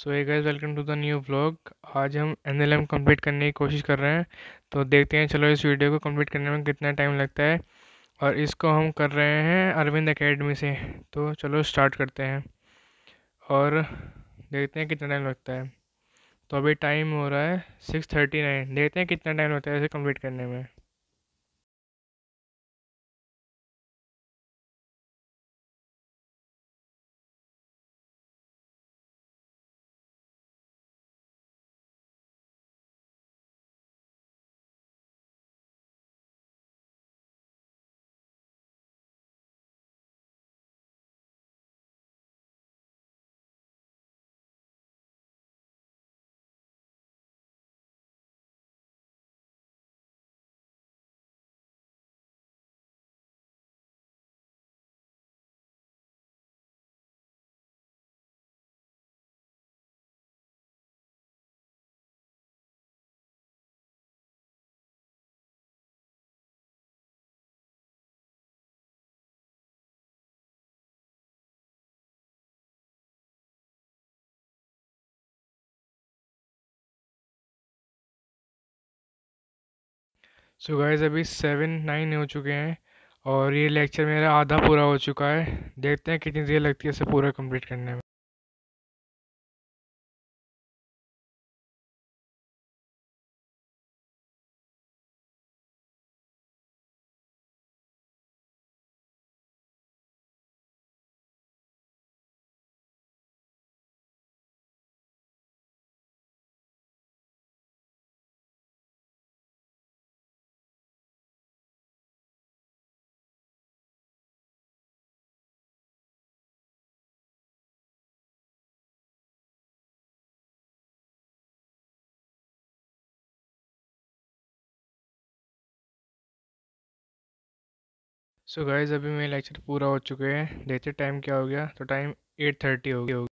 so hey guys welcome to the new blog आज हम N L M complete करने की कोशिश कर रहे हैं तो देखते हैं चलो इस वीडियो को कम्प्लीट करने में कितना टाइम लगता है और इसको हम कर रहे हैं अरविंद अकेडमी से तो चलो स्टार्ट करते हैं और देखते हैं कितना टाइम लगता है तो अभी टाइम हो रहा है सिक्स थर्टी नाइन देखते हैं कितना टाइम लगता है इसे कम्प्लीट करने में सो गाइज अभी सेवन नाइन हो चुके हैं और ये लेक्चर मेरा आधा पूरा हो चुका है देखते हैं कितनी देर लगती है इसे पूरा कंप्लीट करने में सो so गाइज़ अभी मेरे लेक्चर पूरा हो चुके हैं देखते टाइम क्या हो गया तो टाइम एट थर्टी हो गया